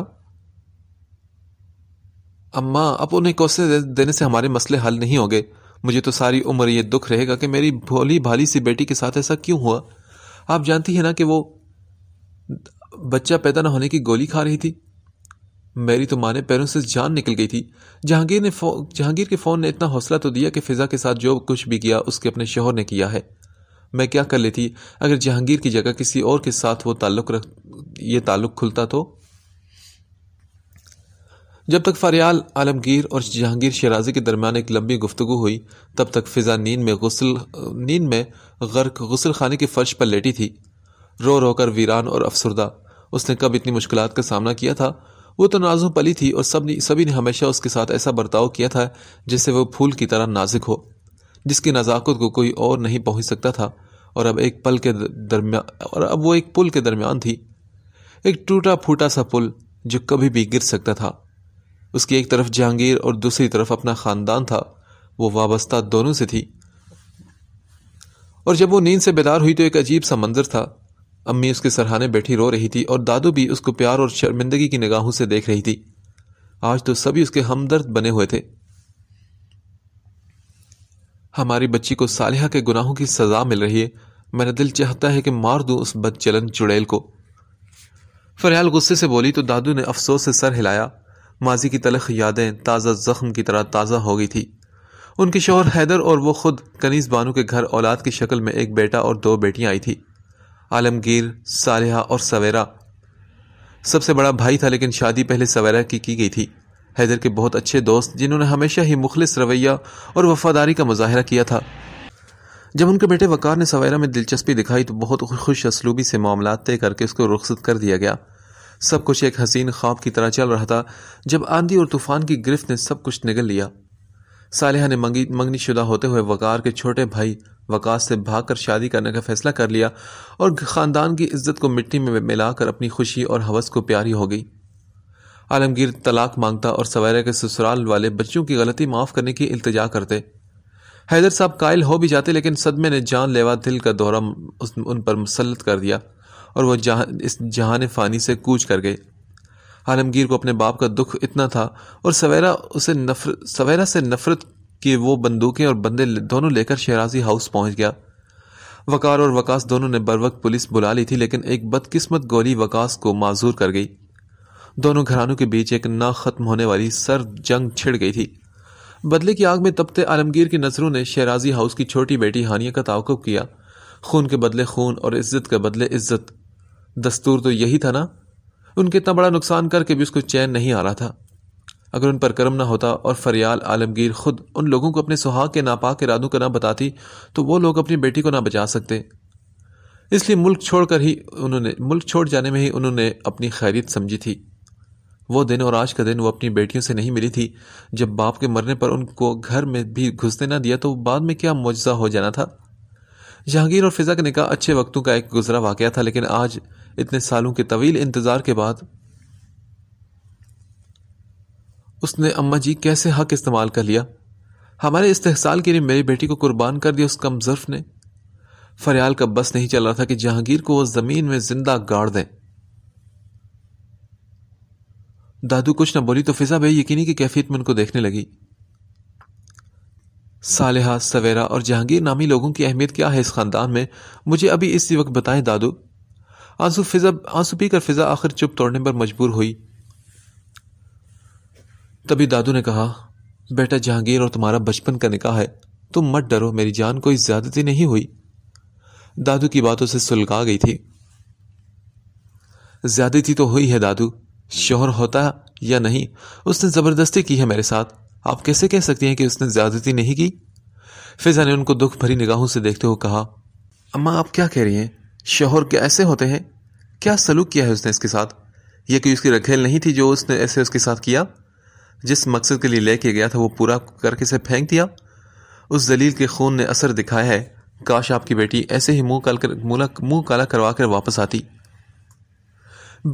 अम्मा अब उन्हें कौशल देने से हमारे मसले हल नहीं होंगे मुझे तो सारी उम्र ये दुख रहेगा कि मेरी भोली भाली सी बेटी के साथ ऐसा क्यों हुआ आप जानती है ना कि वो बच्चा पैदा न होने की गोली खा रही थी मेरी तो माने पैरों से जान निकल गई थी जहांगीर ने जहांगीर के फ़ोन ने इतना हौसला तो दिया कि फ़िज़ा के साथ जो कुछ भी किया उसके अपने शोहर ने किया है मैं क्या कर लेती अगर जहांगीर की जगह किसी और के साथ वो ताल्लुक रख ये ताल्लुक खुलता तो जब तक फरियाल आलमगीर और जहांगीर शराजी के दरमियान एक लंबी गुफ्तगु हुई तब तक फिजा नींद में गुसल नींद में गर्क गुसल खाने के फर्श पर लेटी थी रो रो कर वीरान और अफसरदा उसने कब इतनी मुश्किल का सामना किया था वो तो नाजों पली थी और सब सभी ने हमेशा उसके साथ ऐसा बर्ताव किया था जिससे वो फूल की तरह नाजिक हो जिसकी नज़ाकत को कोई और नहीं पहुंच सकता था और अब एक पल के दरमिया और अब वो एक पुल के दरमियान थी एक टूटा फूटा सा पुल जो कभी भी गिर सकता था उसकी एक तरफ जहांगीर और दूसरी तरफ अपना ख़ानदान था वो वाबस्ता दोनों से थी और जब वो नींद से बेदार हुई तो एक अजीब सा मंजर था अम्मी उसके सरहाने बैठी रो रही थी और दादू भी उसको प्यार और शर्मिंदगी की निगाहों से देख रही थी आज तो सभी उसके हमदर्द बने हुए थे हमारी बच्ची को सालिहा के गुनाहों की सजा मिल रही है मेरा दिल चाहता है कि मार दूं उस बदचलन चुड़ैल को फरियाल गुस्से से बोली तो दादू ने अफसोस से सर हिलाया माजी की तलख यादें ताज़ा जख्म की तरह ताज़ा हो गई थी उनके शोहर हैदर और वो खुद कनीस बानू के घर औलाद की शक्ल में एक बेटा और दो बेटियां आई थी आलमगीर सालहा और सवेरा सबसे बड़ा भाई था लेकिन शादी पहले सवेरा की की गई थी हैदर के बहुत अच्छे दोस्त जिन्होंने हमेशा ही मुखलिस रवैया और वफादारी का मुजाहरा किया था जब उनके बेटे वकार ने सवेरा में दिलचस्पी दिखाई तो बहुत खुश असलूबी से मामला तय करके उसको रुखसत कर दिया गया सब कुछ एक हसीन ख्वाब की तरह चल रहा था जब आंधी और तूफान की गिरफ्त ने सब कुछ निगल लिया सालिहा ने मंगी मंगनी शुदा होते हुए वकार के छोटे भाई वकास से भागकर शादी करने का फैसला कर लिया और ख़ानदान की इज्जत को मिट्टी में मिलाकर अपनी खुशी और हवस को प्यारी हो गई आलमगीर तलाक मांगता और सवेरे के ससुराल वाले बच्चों की गलती माफ़ करने की इल्तजा करते हैदर साहब कायल हो भी जाते लेकिन सदमे ने जान लेवा दिल का दौरा उन पर मुसलत कर दिया और वह जहा इस जहान फ़ानी से कूच कर गए आलमगीर को अपने बाप का दुख इतना था और सवेरा उसे नफरत सवेरा से नफरत के वो बंदूकें और बंदे दोनों लेकर शहराजी हाउस पहुंच गया वकार और वकास दोनों ने बर वक्त पुलिस बुला ली थी लेकिन एक बदकिस्मत गोली वकास को माजूर कर गई दोनों घरानों के बीच एक ना खत्म होने वाली सर जंग छिड़ गई थी बदले की आग में तपते आलमगीर की नजरों ने शहराजी हाउस की छोटी बेटी हानिया का तवकब किया खून के बदले खून और इज्जत के बदले इज्जत दस्तूर तो यही था ना उनके इतना बड़ा नुकसान करके भी उसको चैन नहीं आ रहा था अगर उन पर करम ना होता और फरियाल आलमगीर खुद उन लोगों को अपने सुहाग के नापाक इरादों का ना बताती तो वो लोग अपनी बेटी को ना बचा सकते इसलिए मुल्क छोड़कर ही उन्होंने मुल्क छोड़ जाने में ही उन्होंने अपनी खैरियत समझी थी वो दिन और आज का दिन वो अपनी बेटियों से नहीं मिली थी जब बाप के मरने पर उनको घर में भी घुसने ना दिया तो बाद में क्या मुआवजा हो जाना था जहांगीर और फिजा का निकाह अच्छे वक्तों का एक गुजरा वाक़ था लेकिन आज इतने सालों के तवील इंतज़ार के बाद उसने अम्मा जी कैसे हक इस्तेमाल कर लिया हमारे इस्तेसाल के लिए मेरी बेटी को कुर्बान कर दिया उस कम जर्फ ने फरियाल का बस नहीं चल रहा था कि जहांगीर को वह जमीन में जिंदा गाड़ दें दादू कुछ ना बोली तो फिजा भाई यकीनी की कैफियत में उनको देखने लगी सालेहा सवेरा और जहांगीर नामी लोगों की अहमियत क्या है इस खानदान में मुझे अभी इसी वक्त बताएं दादू आंसू फिजा आंसू पीकर फिजा आखिर चुप तोड़ने पर मजबूर हुई तभी दादू ने कहा बेटा जहांगीर और तुम्हारा बचपन का निकाह है तुम मत डरो मेरी जान कोई ज्यादती नहीं हुई दादू की बातों से सुलगा गई थी ज्यादती तो हुई है दादू शोहर होता या नहीं उसने जबरदस्ती की है मेरे साथ आप कैसे कह सकती हैं कि उसने ज्यादती नहीं की फिजा ने उनको दुख भरी निगाहों से देखते हुए कहा अम्मा आप क्या कह रही हैं शोहर के ऐसे होते हैं क्या सलूक किया है उसने इसके साथ यह कोई उसकी रखेल नहीं थी जो उसने ऐसे उसके साथ किया जिस मकसद के लिए लेके गया था वो पूरा करके से फेंक दिया उस जलील के खून ने असर दिखाया है काश आपकी बेटी ऐसे ही मुंह काल कर मुंह काला करवा कर वापस आती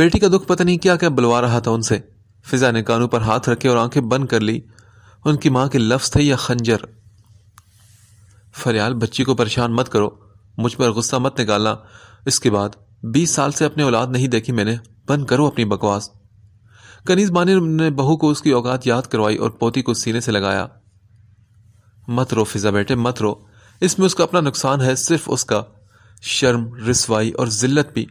बेटी का दुख पता नहीं क्या क्या बुलवा रहा था उनसे फिजा ने कानों पर हाथ रखे और आंखें बंद कर ली उनकी मां के लफ्ज़ थे या खंजर फरियाल बच्ची को परेशान मत करो मुझ पर गुस्सा मत निकालना इसके बाद बीस साल से अपनी औलाद नहीं देखी मैंने बंद करो अपनी बकवास कनीज बानी ने बहू को उसकी औकात याद करवाई और पोती को सीने से लगाया मत रो फिजा बेटे मत रो इसमें उसका अपना नुकसान है सिर्फ उसका शर्म रिसवाई और जिल्लत भी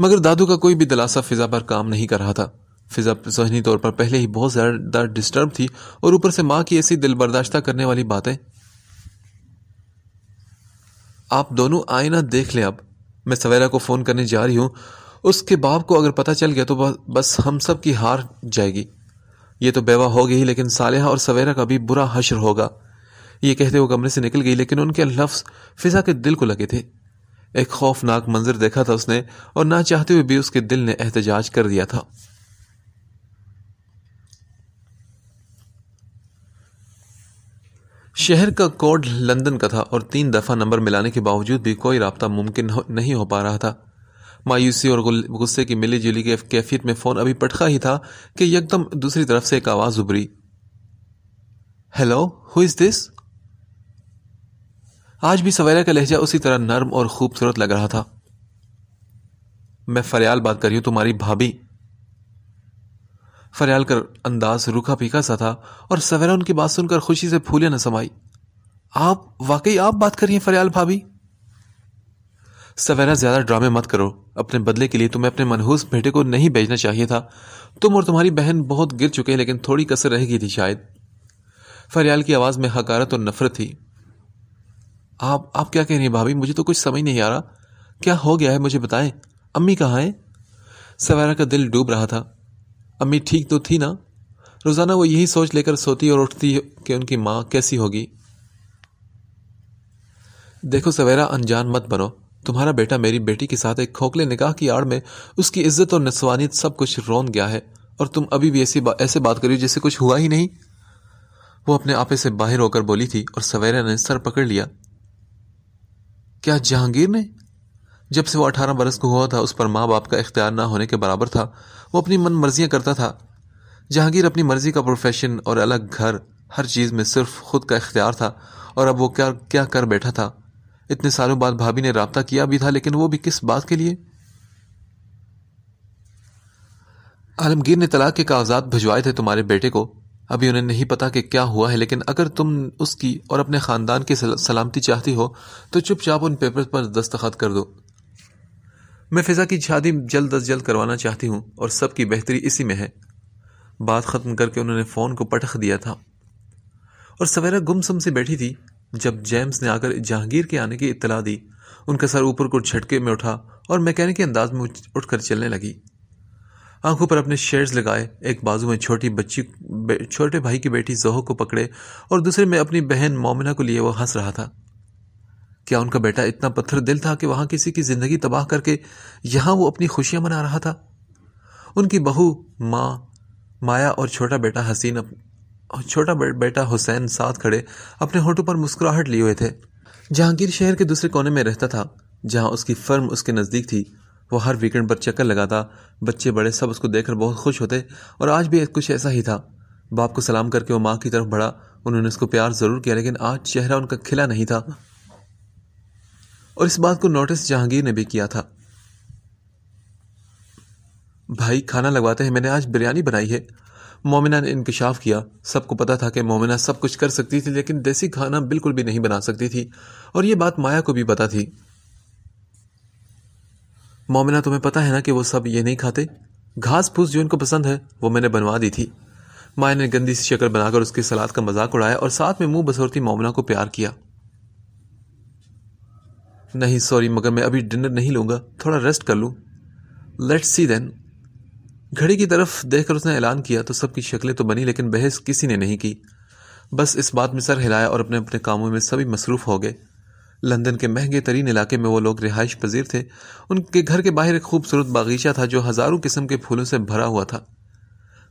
मगर दादू का कोई भी दिलासा फिजा पर काम नहीं कर रहा था फिजा जहनी तौर पर पहले ही बहुत ज़्यादा डिस्टर्ब थी और ऊपर से मां की ऐसी दिल बर्दाश्त करने वाली बातें आप दोनों आईना देख लें अब मैं सवेरा को फ़ोन करने जा रही हूँ उसके बाप को अगर पता चल गया तो बस हम सब की हार जाएगी ये तो बेवा हो गई लेकिन सालेहा और सवेरा का भी बुरा हशर होगा ये कहते हुए कमरे से निकल गई लेकिन उनके लफ्ज़ फिजा के दिल को लगे थे एक खौफनाक मंजर देखा था उसने और ना चाहते हुए भी उसके दिल ने एहतजाज कर दिया था शहर का कोड लंदन का था और तीन दफ़ा नंबर मिलाने के बावजूद भी कोई रबता मुमकिन नहीं हो पा रहा था मायूसी और गुस्से की मिली जुली के कैफियत में फ़ोन अभी पटका ही था कि यकदम दूसरी तरफ से एक आवाज़ उभरी हेलो हु इज़ दिस आज भी सवेरा का लहजा उसी तरह नर्म और खूबसूरत लग रहा था मैं फरियाल बात कर रही हूं तुम्हारी भाभी फरियाल कर अंदाज रूखा फीका सा था और सवेरा उनकी बात सुनकर खुशी से फूले न समाई आप वाकई आप बात करिए फरियाल भाभी सवेरा ज्यादा ड्रामे मत करो अपने बदले के लिए तुम्हें अपने मनहूस बेटे को नहीं भेजना चाहिए था तुम और तुम्हारी बहन बहुत गिर चुके हैं लेकिन थोड़ी कसर रह गई थी शायद फरियाल की आवाज में हकारत और नफरत थी आप आप क्या कह रही हैं भाभी मुझे तो कुछ समझ नहीं आ रहा क्या हो गया है मुझे बताएं अम्मी कहाँ है सवेरा का दिल डूब रहा था अम्मी ठीक तो थी ना रोज़ाना वो यही सोच लेकर सोती और उठती कि उनकी माँ कैसी होगी देखो सवेरा अनजान मत बनो तुम्हारा बेटा मेरी बेटी के साथ एक खोखले निकाह की आड़ में उसकी इज्जत और नस्वानियत सब कुछ रोन गया है और तुम अभी भी ऐसी बा, ऐसे बात करी जैसे कुछ हुआ ही नहीं वो अपने आपे से बाहर होकर बोली थी और सवेरा ने सर पकड़ लिया क्या जहांगीर ने जब से वो अठारह बरस को हुआ था उस पर माँ बाप का इख्तियार ना होने के बराबर था वो अपनी मन मर्जियां करता था जहांगीर अपनी मर्जी का प्रोफेशन और अलग घर हर चीज़ में सिर्फ खुद का इख्तियार था और अब वो क्या क्या कर बैठा था इतने सालों बाद भाभी ने रबता किया भी था लेकिन वो भी किस बात के लिए आलमगीर ने तलाक के कागजात भिजवाए थे तुम्हारे बेटे को अभी उन्हें नहीं पता कि क्या हुआ है लेकिन अगर तुम उसकी और अपने खानदान की सलामती चाहती हो तो चुपचाप उन पेपर पर दस्तखत कर दो मैं फिज़ा की शादी जल्द अज जल्द करवाना चाहती हूँ और सबकी बेहतरी इसी में है बात ख़त्म करके उन्होंने फ़ोन को पटख दिया था और सवेरा गुमसुम से बैठी थी जब जेम्स ने आकर जहांगीर के आने की इतला दी उनका सर ऊपर को झटके में उठा और मैकेनिक अंदाज में उठकर चलने लगी आंखों पर अपने शेड्स लगाए एक बाजू में छोटी बच्ची छोटे भाई की बेटी जोहो को पकड़े और दूसरे में अपनी बहन मोमिना को लिए वह हंस रहा था क्या उनका बेटा इतना पत्थर दिल था कि वहां किसी की जिंदगी तबाह करके यहां वो अपनी खुशियां मना रहा था उनकी बहू माँ माया और छोटा बेटा हसीन और छोटा बेटा हुसैन साथ खड़े अपने होठों पर मुस्कुराहट लिए हुए थे जहांगीर शहर के दूसरे कोने में रहता था जहां उसकी फर्म उसके नज़दीक थी वो हर वीकेंड पर चक्कर लगाता बच्चे बड़े सब उसको देखकर बहुत खुश होते और आज भी कुछ ऐसा ही था बाप को सलाम करके वो माँ की तरफ बढ़ा उन्होंने उसको प्यार ज़रूर किया लेकिन आज चेहरा उनका खिला नहीं था और इस बात को नोटिस जहांगीर ने भी किया था भाई खाना लगवाते हैं मैंने आज बिरयानी बनाई है मोमिना ने इंकशाफ किया सबको पता था कि मोमिना सब कुछ कर सकती थी लेकिन देसी खाना बिल्कुल भी नहीं बना सकती थी और यह बात माया को भी पता थी मोमिना तुम्हें पता है ना कि वो सब ये नहीं खाते घास फूस जो इनको पसंद है वो मैंने बनवा दी थी माया ने गंदी सी शक्ल बनाकर उसकी सलाद का मजाक उड़ाया और साथ में मुंह बसौरती मोमिना को प्यार किया नहीं सॉरी मगर मैं अभी डिनर नहीं लूँगा थोड़ा रेस्ट कर लूँ लेट्स सी देन घड़ी की तरफ देखकर उसने ऐलान किया तो सबकी शक्लें तो बनी लेकिन बहस किसी ने नहीं की बस इस बात में सर हिलाया और अपने अपने कामों में सभी मसरूफ़ हो गए लंदन के महंगे तरीन इलाके में वो लोग रिहाइश पजीर थे उनके घर के बाहर एक खूबसूरत बागीचा था जो हज़ारों किस्म के फूलों से भरा हुआ था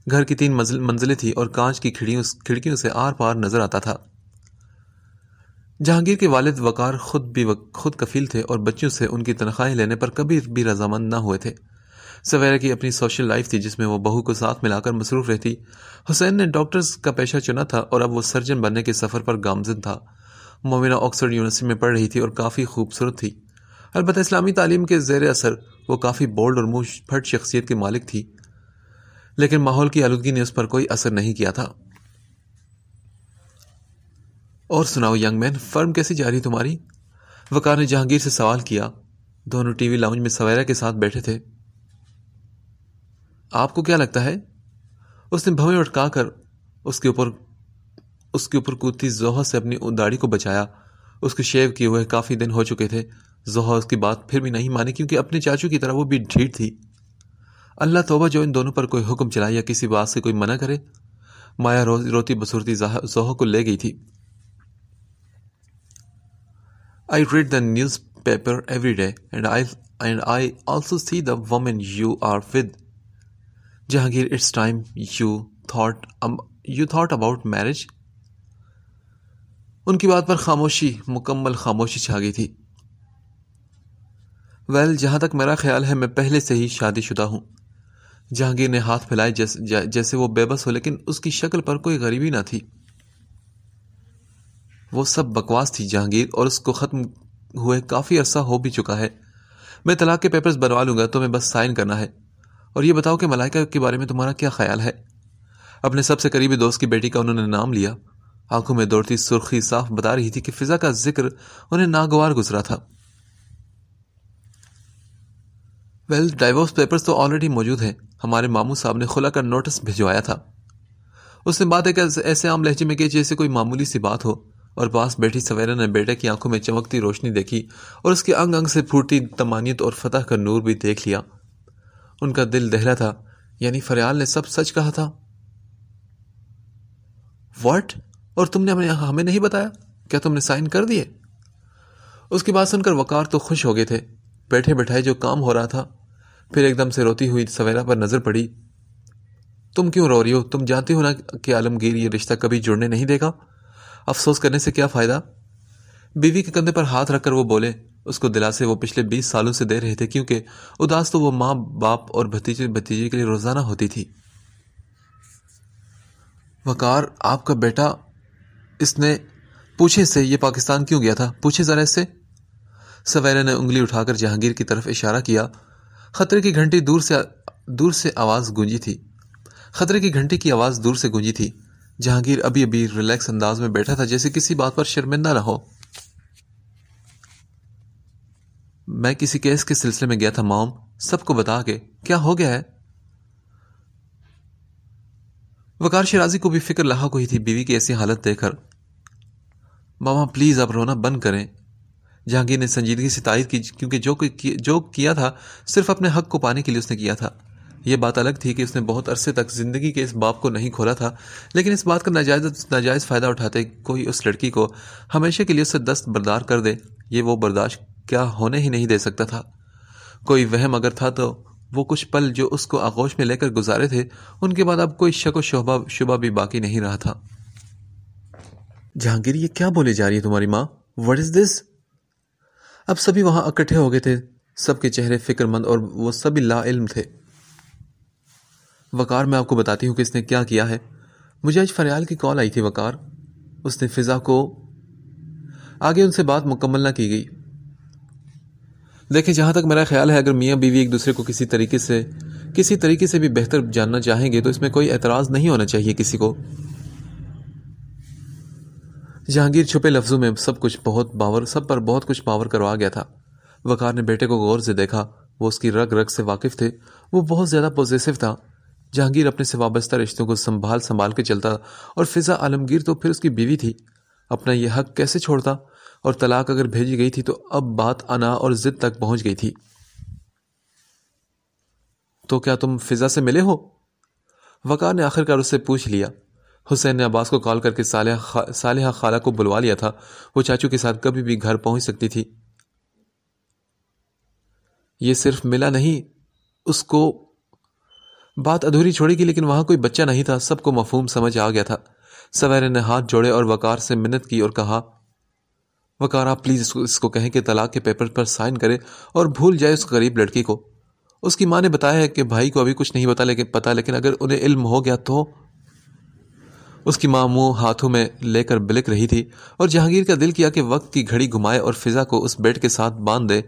घर की तीन मंजिलें थी और कांच की खिड़ियों खिड़कियों से आर पार नजर आता था जहांगीर के वालिद वकार खुद भी वक, खुद कफील थे और बच्चों से उनकी तनख्वाहें लेने पर कभी भी रजामंद न हुए थे सवेरा की अपनी सोशल लाइफ थी जिसमें वो बहू को साथ मिलाकर मसरूफ रहती हुसैन ने डॉक्टर्स का पेशा चुना था और अब वो सर्जन बनने के सफ़र पर गामजन था मोमिना ऑक्सफर्ड यूनिवर्सिटी में पढ़ रही थी और काफ़ी खूबसूरत थी अलबत् इस्लामी तालीम के जेर असर वो काफ़ी बोल्ड और मुँह फट शख्सियत की मालिक थी लेकिन माहौल की आलूगी ने उस पर कोई असर नहीं किया था और सुनाओ यंग मैन फर्म कैसी जा रही तुम्हारी वकार ने जहांगीर से सवाल किया दोनों टीवी लाउंज में सवेरा के साथ बैठे थे आपको क्या लगता है उसने भवे उठका कर उसके ऊपर उसके ऊपर कूदती जोहर से अपनी दाढ़ी को बचाया उसके शेव किए हुए काफ़ी दिन हो चुके थे जोहर उसकी बात फिर भी नहीं मानी क्योंकि अपने चाचू की तरह वो भी ढीठ थी अल्लाह तोबा जो इन दोनों पर कोई हुक्म चलाए या किसी बात से कोई मना करे माया रो, रोती बसुरती जोहर को ले गई थी I read the newspaper every day and I and I also see the woman you are with. Jahangir, it's time you thought um, you thought about marriage. उनकी बात पर खामोशी मुकम्मल खामोशी छा गई थी वेल well, जहां तक मेरा ख्याल है मैं पहले से ही शादीशुदा हूं जहांगीर ने हाथ फैलाए जैसे, जैसे वो बेबस हो लेकिन उसकी शक्ल पर कोई गरीबी ना थी वो सब बकवास थी जहांगीर और उसको ख़त्म हुए काफ़ी अरसा हो भी चुका है मैं तलाक के पेपर्स बनवा लूँगा तो मैं बस साइन करना है और ये बताओ कि मलाइका के बारे में तुम्हारा क्या ख्याल है अपने सबसे करीबी दोस्त की बेटी का उन्होंने नाम लिया आंखों में दौड़ती सुर्खी साफ बता रही थी कि फिजा का जिक्र उन्हें नागवार गुजरा था वेल डाइवोर्स पेपर्स तो ऑलरेडी मौजूद हैं हमारे मामू साहब ने खुला कर नोटिस भिजवाया था उसने बात एक ऐसे आम लहजे में की जैसे कोई मामूली सी बात हो और पास बैठी सवेरा ने बेटे की आंखों में चमकती रोशनी देखी और उसके अंग अंग से फूटती तमानियत और फतह का नूर भी देख लिया उनका दिल दहला था यानी फरियाल ने सब सच कहा था वॉट और तुमने हमें हमें नहीं बताया क्या तुमने साइन कर दिए उसकी बात सुनकर वकार तो खुश हो गए थे बैठे बैठाए जो काम हो रहा था फिर एकदम से रोती हुई सवेरा पर नजर पड़ी तुम क्यों रो रही हो तुम जानती हो ना कि आलमगीर ये रिश्ता कभी जुड़ने नहीं देगा अफसोस करने से क्या फ़ायदा बीवी के कंधे पर हाथ रखकर वो बोले उसको दिलासे वो पिछले बीस सालों से दे रहे थे क्योंकि उदास तो वो माँ बाप और भतीजे भतीजे के लिए रोज़ाना होती थी वकार आपका बेटा इसने पूछे से ये पाकिस्तान क्यों गया था पूछे ज़रा इससे सवेरा ने उंगली उठाकर जहांगीर की तरफ इशारा किया खतरे की घंटी दूर से दूर से आवाज़ गूंजी थी खतरे की घंटी की आवाज़ दूर से गूंजी थी जहांगीर अभी अभी रिलैक्स अंदाज में बैठा था जैसे किसी बात पर शर्मिंदा ना हो मैं किसी केस के सिलसिले में गया था मॉम सबको बता के क्या हो गया है वकार शराजी को भी फिक्र लाक हुई थी बीवी की ऐसी हालत देखकर मामा प्लीज़ आप रोना बंद करें जहांगीर ने संजीदगी से तारीफ की क्योंकि जो कोई जो किया था सिर्फ अपने हक को पाने के लिए उसने किया था ये बात अलग थी कि उसने बहुत अरसे तक ज़िंदगी के इस बाप को नहीं खोला था लेकिन इस बात का नाजायज नाजायज़ फ़ायदा उठाते कोई उस लड़की को हमेशा के लिए उससे दस्त बर्दार कर दे ये वो बर्दाश्त क्या होने ही नहीं दे सकता था कोई वहम अगर था तो वो कुछ पल जो उसको आगोश में लेकर गुजारे थे उनके बाद अब कोई शक व शुबा शुबा भी बाकी नहीं रहा था जहांगीर ये क्या बोले जा रही है तुम्हारी माँ वट इज़ दिस अब सभी वहां इकट्ठे हो गए थे सबके चेहरे फिक्रमंद और वो सभी इल्म थे वकार मैं आपको बताती हूँ कि इसने क्या किया है मुझे आज फरियाल की कॉल आई थी वकार उसने फिज़ा को आगे उनसे बात मुकम्मल ना की गई देखिए जहाँ तक मेरा ख्याल है अगर मियाँ बीवी एक दूसरे को किसी तरीके से किसी तरीके से भी बेहतर जानना चाहेंगे तो इसमें कोई एतराज़ नहीं होना चाहिए किसी को जहांगीर छुपे लफ्ज़ों में सब कुछ बहुत पावर सब पर बहुत कुछ पावर करवा गया था वकार ने बेटे को गौर से देखा वो उसकी रग रग से वाकिफ थे वो बहुत ज़्यादा पॉजिटिव था जहांगीर अपने से वाबस्ता रिश्तों को संभाल संभाल के चलता और फिजा आलमगीर तो फिर उसकी बीवी थी अपना यह हक कैसे छोड़ता और तलाक अगर भेजी गई थी तो अब बात अना और जिद तक पहुंच गई थी तो क्या तुम फिजा से मिले हो वकार ने आखिरकार उससे पूछ लिया हुसैन ने अब्बास को कॉल करके साल खा, खाला को बुलवा लिया था वो चाचू के साथ कभी भी घर पहुंच सकती थी ये सिर्फ मिला नहीं उसको बात अधूरी छोड़ी गई लेकिन वहां कोई बच्चा नहीं था सबको मफहूम समझ आ गया था सवेरे ने हाथ जोड़े और वकार से मिन्नत की और कहा वकार आप प्लीज़ इसको, इसको कहें कि तलाक के पेपर पर साइन करे और भूल जाए उस गरीब लड़की को उसकी माँ ने बताया है कि भाई को अभी कुछ नहीं बता लेकिन पता लेकिन अगर उन्हें इल्म हो गया तो उसकी माँ मुंह हाथों में लेकर बिलक रही थी और जहांगीर का दिल किया कि वक्त की घड़ी घुमाए और फिजा को उस बेड के साथ बांध दे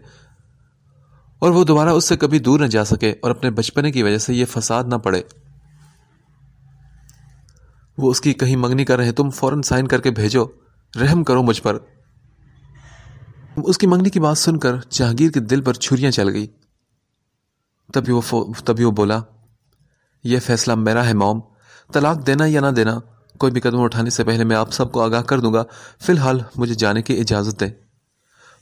और वो दोबारा उससे कभी दूर न जा सके और अपने बचपने की वजह से ये फसाद ना पड़े वो उसकी कहीं मंगनी कर रहे तुम फौरन साइन करके भेजो रहम करो मुझ पर उसकी मंगनी की बात सुनकर जहांगीर के दिल पर छुरियां चल गई तभी वो तभी वो बोला यह फैसला मेरा है मोम तलाक देना या ना देना कोई भी कदम उठाने से पहले मैं आप सबको आगाह कर दूंगा फिलहाल मुझे जाने की इजाज़त दें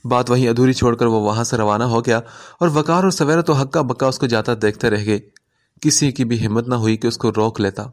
बात वहीं अधूरी छोड़कर वो वहां से रवाना हो गया और वकार और सवेरा तो हक्का बक्का उसको जाता देखते रह गए किसी की भी हिम्मत ना हुई कि उसको रोक लेता